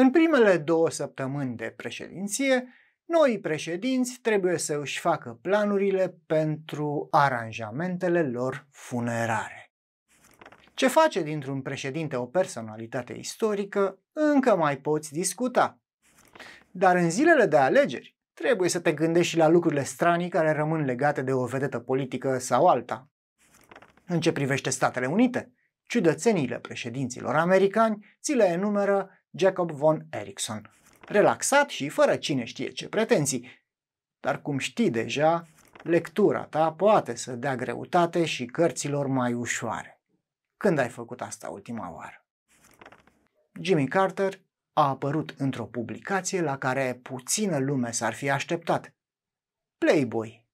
În primele două săptămâni de președinție, noi președinți trebuie să își facă planurile pentru aranjamentele lor funerare. Ce face dintr-un președinte o personalitate istorică, încă mai poți discuta. Dar în zilele de alegeri, trebuie să te gândești și la lucrurile stranii care rămân legate de o vedetă politică sau alta. În ce privește Statele Unite, ciudățeniile președinților americani ți le enumeră Jacob von Erickson, relaxat și fără cine știe ce pretenții. Dar cum știi deja, lectura ta poate să dea greutate și cărților mai ușoare. Când ai făcut asta ultima oară? Jimmy Carter a apărut într-o publicație la care puțină lume s-ar fi așteptat. Playboy,